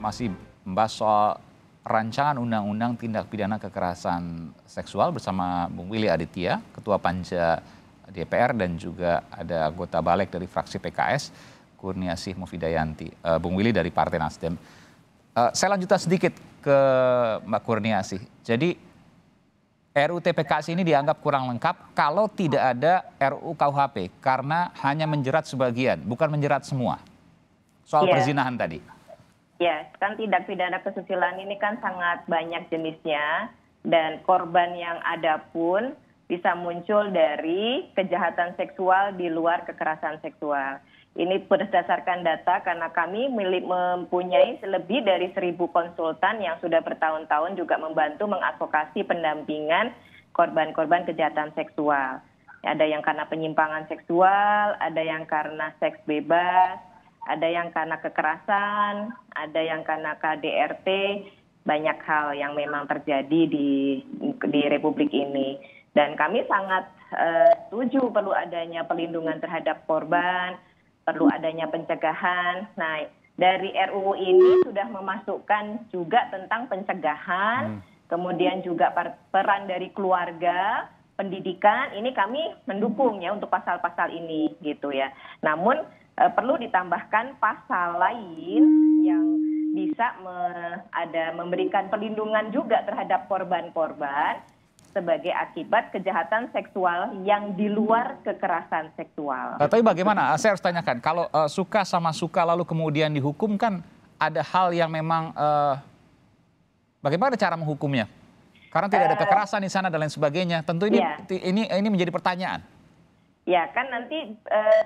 masih membahas soal rancangan undang-undang tindak pidana kekerasan seksual bersama Bung Willy Aditya, Ketua Panja DPR dan juga ada anggota balik dari fraksi PKS, Kurniasih Mufidayanti, uh, Bung Willy dari Partai Nasdem. Uh, saya lanjutkan sedikit ke Mbak Kurniasih. Jadi RUU TPKS ini dianggap kurang lengkap kalau tidak ada RUU KUHP karena hanya menjerat sebagian, bukan menjerat semua. Soal yeah. perzinahan tadi ya kan tindak pidana kesusilaan ini kan sangat banyak jenisnya dan korban yang ada pun bisa muncul dari kejahatan seksual di luar kekerasan seksual. Ini berdasarkan data karena kami milik mempunyai lebih dari seribu konsultan yang sudah bertahun-tahun juga membantu mengadvokasi pendampingan korban-korban kejahatan seksual. Ada yang karena penyimpangan seksual, ada yang karena seks bebas, ada yang karena kekerasan ada yang karena kdrt banyak hal yang memang terjadi di di republik ini dan kami sangat uh, setuju perlu adanya pelindungan terhadap korban perlu adanya pencegahan nah dari RUU ini sudah memasukkan juga tentang pencegahan, hmm. kemudian juga peran dari keluarga, pendidikan. Ini kami mendukungnya untuk pasal-pasal ini gitu ya. Namun Eh, perlu ditambahkan pasal lain yang bisa ada memberikan perlindungan juga terhadap korban-korban sebagai akibat kejahatan seksual yang di luar kekerasan seksual. Nah, tapi bagaimana? Ah, saya harus tanyakan, kalau uh, suka sama suka lalu kemudian dihukum kan ada hal yang memang uh, bagaimana cara menghukumnya? Karena tidak ada kekerasan di sana dan lain sebagainya. Tentu ini ya. ini ini menjadi pertanyaan. Ya kan nanti uh,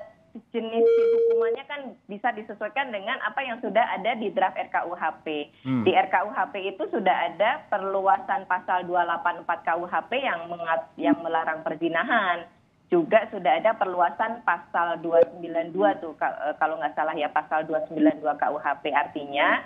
jenis hukumannya kan bisa disesuaikan dengan apa yang sudah ada di draft RKUHP. Hmm. Di RKUHP itu sudah ada perluasan pasal 284 KUHP yang mengat, yang melarang perzinahan. Juga sudah ada perluasan pasal 292 tuh e, kalau nggak salah ya pasal 292 KUHP artinya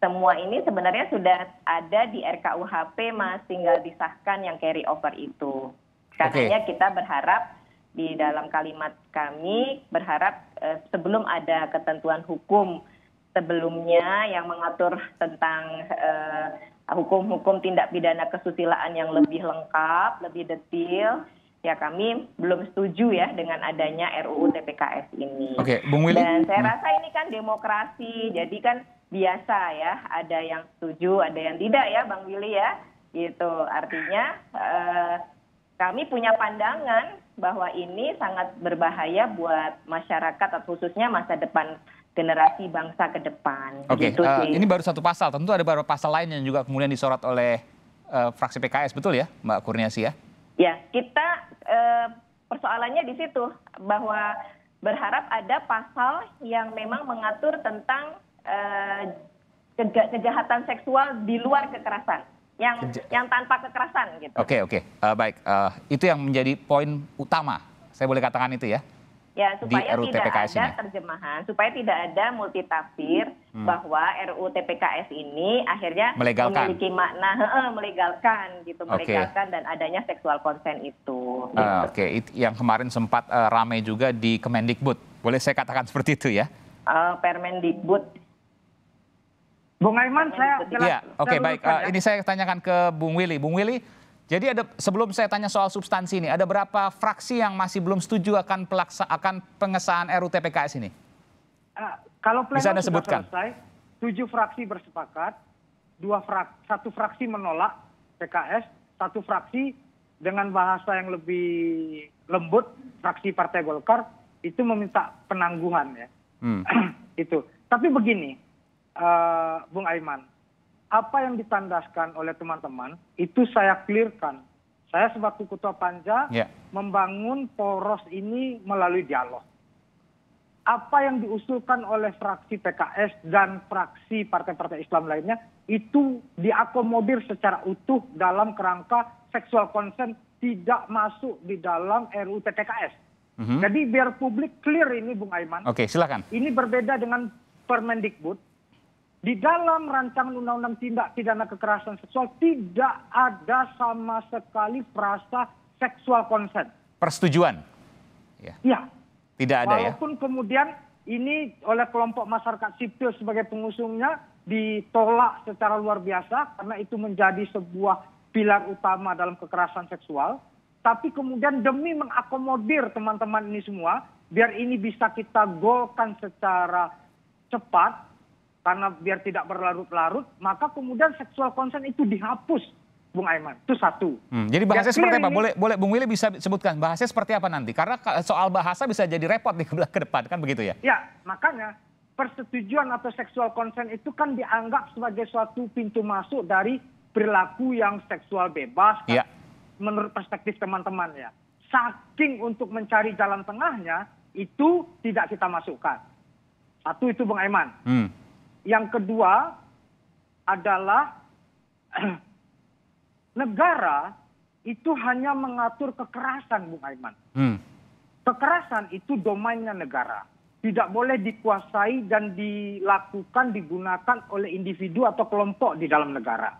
semua ini sebenarnya sudah ada di RKUHP Mas tinggal disahkan yang carry over itu. Karena okay. kita berharap di dalam kalimat kami berharap eh, sebelum ada ketentuan hukum sebelumnya yang mengatur tentang eh, hukum-hukum tindak pidana kesusilaan yang lebih lengkap, lebih detail, ya kami belum setuju ya dengan adanya RUU TPKS ini. Oke, okay, Bung Willy. Dan saya hmm. rasa ini kan demokrasi, jadi kan biasa ya, ada yang setuju, ada yang tidak ya, Bang Willy ya. Gitu, artinya eh, kami punya pandangan bahwa ini sangat berbahaya buat masyarakat khususnya masa depan generasi bangsa ke depan. Oke, okay. Gitu uh, eh, ini baru satu pasal. Tentu ada beberapa pasal lain yang juga kemudian disorot oleh uh, fraksi PKS, betul ya, Mbak Kurniasi ya? Ya, kita uh, persoalannya di situ bahwa berharap ada pasal yang memang mengatur tentang uh, kejahatan seksual di luar kekerasan yang yang tanpa kekerasan gitu. Oke okay, oke okay. uh, eh, baik uh, itu yang menjadi poin utama saya boleh katakan itu ya. Ya supaya di tidak ada ya? terjemahan, supaya tidak ada multitafsir hmm. bahwa RUU TPKS ini akhirnya melegalkan. memiliki makna he -he, melegalkan gitu, okay. melegalkan dan adanya seksual konsen itu. Ah, gitu. Oke, okay. yang kemarin sempat uh, eh, ramai juga di Kemendikbud, boleh saya katakan seperti itu ya? Uh, Permendikbud Bung Aiman saya jelas. Iya, eh, ya, oke okay, baik. Uh, ini saya tanyakan ke Bung Willy. Bung Willy, jadi ada sebelum saya tanya soal substansi ini, ada berapa fraksi yang masih belum setuju akan pelaksa akan pengesahan RUU TPKS ini? Uh, kalau pleno Bisa sebutkan. selesai, tujuh fraksi bersepakat, dua frak, satu fraksi menolak PKS, satu fraksi dengan bahasa yang lebih lembut, fraksi Partai Golkar itu meminta penangguhan ya. Hmm. itu. Tapi begini, Eh, Bung Aiman, apa yang ditandaskan oleh teman-teman itu saya clearkan. Saya sebagai ketua panja yeah. membangun poros ini melalui dialog. Apa yang diusulkan oleh fraksi PKS dan fraksi partai-partai Islam lainnya itu diakomodir secara utuh dalam kerangka seksual konsen tidak masuk di dalam RUU TPKS. Mm -hmm. Jadi biar publik clear ini Bung Aiman. Oke, okay, silakan. Ini berbeda dengan Permendikbud di dalam rancangan undang-undang tindak pidana kekerasan seksual tidak ada sama sekali frasa seksual konsen. Persetujuan? Ya. ya. Tidak ada Walaupun ya? Walaupun kemudian ini oleh kelompok masyarakat sipil sebagai pengusungnya ditolak secara luar biasa karena itu menjadi sebuah pilar utama dalam kekerasan seksual. Tapi kemudian demi mengakomodir teman-teman ini semua, biar ini bisa kita golkan secara cepat, karena biar tidak berlarut-larut, maka kemudian seksual konsen itu dihapus, Bung Aiman. Itu satu. Hmm, jadi bahasanya ya, seperti apa? Boleh, boleh Bung Willy bisa sebutkan bahasanya seperti apa nanti? Karena soal bahasa bisa jadi repot di ke depan, kan begitu ya? Ya, makanya persetujuan atau seksual konsen itu kan dianggap sebagai suatu pintu masuk dari perilaku yang seksual bebas kan? ya. menurut perspektif teman-teman ya. Saking untuk mencari jalan tengahnya itu tidak kita masukkan. Satu itu Bung Aiman. Hmm yang kedua adalah negara itu hanya mengatur kekerasan, Bung Aiman. Hmm. Kekerasan itu domainnya negara. Tidak boleh dikuasai dan dilakukan, digunakan oleh individu atau kelompok di dalam negara.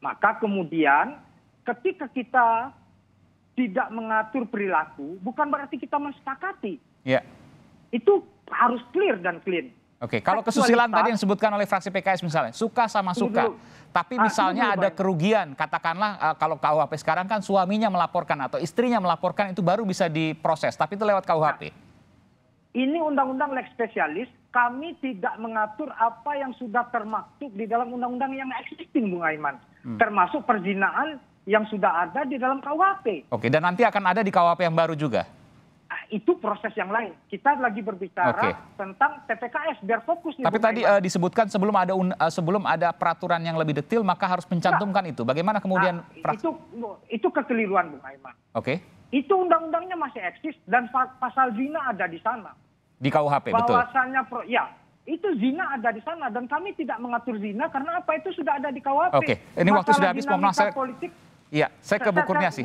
Maka kemudian ketika kita tidak mengatur perilaku, bukan berarti kita mensepakati. Yeah. Itu harus clear dan clean. Oke, kalau kesusilaan tadi yang disebutkan oleh fraksi PKS misalnya, suka sama suka. Dulu. Tapi misalnya ah, ada kerugian, katakanlah uh, kalau KUHP sekarang kan suaminya melaporkan atau istrinya melaporkan itu baru bisa diproses, tapi itu lewat KUHP. Nah, ini undang-undang lex Spesialis, kami tidak mengatur apa yang sudah termaktub di dalam undang-undang yang existing, Bung Aiman. Hmm. Termasuk perzinaan yang sudah ada di dalam KUHP. Oke, dan nanti akan ada di KUHP yang baru juga? itu proses yang lain. Kita lagi berbicara okay. tentang TPKS biar fokus. Tapi tadi uh, disebutkan sebelum ada uh, sebelum ada peraturan yang lebih detail maka harus mencantumkan nah, itu. Bagaimana kemudian nah, itu itu kekeliruan Bung Aiman. Oke. Okay. Itu undang-undangnya masih eksis dan pasal zina ada di sana. Di KUHP betul. Bahwasannya pro, ya itu zina ada di sana dan kami tidak mengatur zina karena apa itu sudah ada di KUHP. Oke, okay. ini waktu sudah habis mau saya politik. Iya, saya ke Bukurnya sih.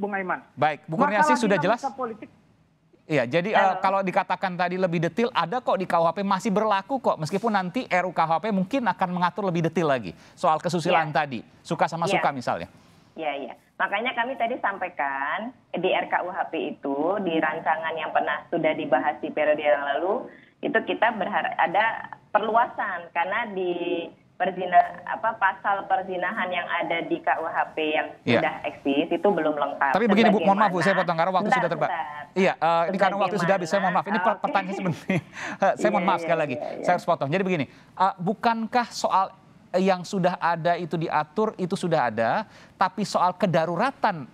Bung Aiman. Baik, Bukurnya sih sudah jelas. Politik, Iya, jadi uh, kalau dikatakan tadi lebih detail, ada kok di KUHP masih berlaku kok, meskipun nanti RUKHP mungkin akan mengatur lebih detail lagi soal kesusilaan ya. tadi, suka sama ya. suka misalnya. Iya, iya. Makanya kami tadi sampaikan di RKUHP itu di rancangan yang pernah sudah dibahas di periode yang lalu itu kita berharap ada perluasan karena di perzina apa pasal perzinahan yang ada di KUHP yang ya. sudah eksis itu belum lengkap. Tapi begini Bu, mohon maaf Bu, saya potong karena waktu bentar, sudah terbatas. Iya, uh, ini karena waktu sudah habis, saya mohon maaf. Ini ah, okay. pertanyaan sebenarnya. saya mohon iya, maaf iya, sekali lagi. Iya, saya harus potong. Jadi begini, uh, bukankah soal yang sudah ada itu diatur itu sudah ada, tapi soal kedaruratan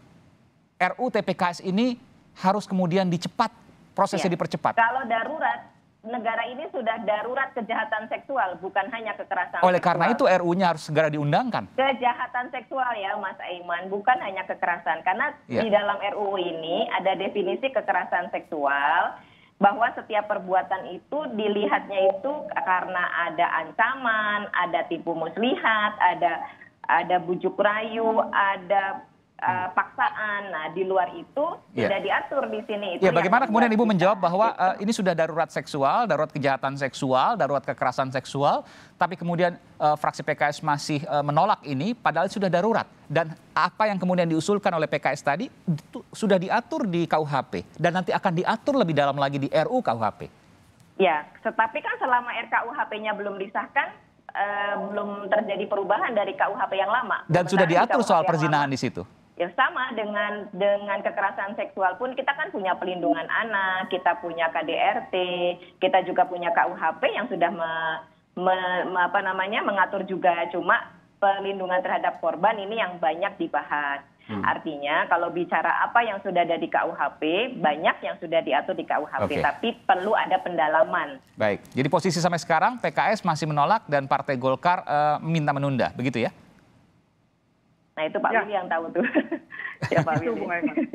RUU TPKS ini harus kemudian dicepat prosesnya yeah. dipercepat. Kalau darurat negara ini sudah darurat kejahatan seksual, bukan hanya kekerasan. Oleh seksual. karena itu RU-nya harus segera diundangkan. Kejahatan seksual ya, Mas Aiman, bukan hanya kekerasan. Karena yeah. di dalam RUU ini ada definisi kekerasan seksual bahwa setiap perbuatan itu dilihatnya itu karena ada ancaman, ada tipu muslihat, ada ada bujuk rayu, ada Eh, hmm. paksaan. Nah, di luar itu yeah. sudah diatur di sini. Itu yeah, bagaimana kemudian Ibu menjawab bahwa uh, ini sudah darurat seksual, darurat kejahatan seksual, darurat kekerasan seksual, tapi kemudian uh, fraksi PKS masih uh, menolak ini padahal sudah darurat. Dan apa yang kemudian diusulkan oleh PKS tadi itu sudah diatur di KUHP dan nanti akan diatur lebih dalam lagi di RU KUHP. Ya, tetapi kan selama RKUHP-nya belum disahkan, eh, belum terjadi perubahan dari KUHP yang lama. Dan sudah diatur soal perzinahan lama. di situ ya sama dengan dengan kekerasan seksual pun kita kan punya pelindungan anak, kita punya KDRT, kita juga punya KUHP yang sudah me, me, me, apa namanya mengatur juga cuma pelindungan terhadap korban ini yang banyak dibahas. Hmm. Artinya kalau bicara apa yang sudah ada di KUHP, banyak yang sudah diatur di KUHP, okay. tapi perlu ada pendalaman. Baik, jadi posisi sampai sekarang PKS masih menolak dan Partai Golkar uh, minta menunda, begitu ya? Nah itu Pak ya. Willy yang tahu tuh. ya Pak Willy.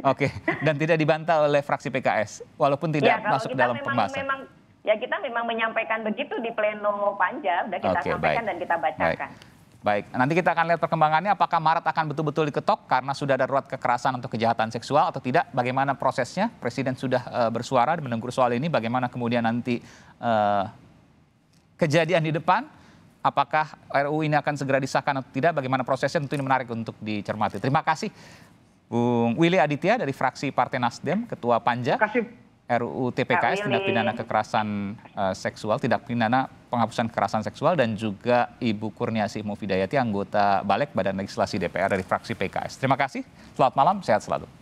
Oke, dan tidak dibantah oleh fraksi PKS, walaupun ya, tidak ya, masuk dalam memang, pembahasan. Memang, ya kita memang menyampaikan begitu di pleno panjang sudah kita okay, sampaikan baik. dan kita bacakan. Baik. Baik, nanti kita akan lihat perkembangannya apakah Maret akan betul-betul diketok karena sudah ada ruat kekerasan untuk kejahatan seksual atau tidak. Bagaimana prosesnya? Presiden sudah uh, bersuara menunggu soal ini. Bagaimana kemudian nanti uh, kejadian di depan? apakah RUU ini akan segera disahkan atau tidak, bagaimana prosesnya tentu ini menarik untuk dicermati. Terima kasih Bung Willy Aditya dari fraksi Partai Nasdem, Ketua Panja. RUU TPKS tindak pidana kekerasan uh, seksual, tindak pidana penghapusan kekerasan seksual dan juga Ibu Kurniasi Mufidayati anggota Balek Badan Legislasi DPR dari fraksi PKS. Terima kasih. Selamat malam, sehat selalu.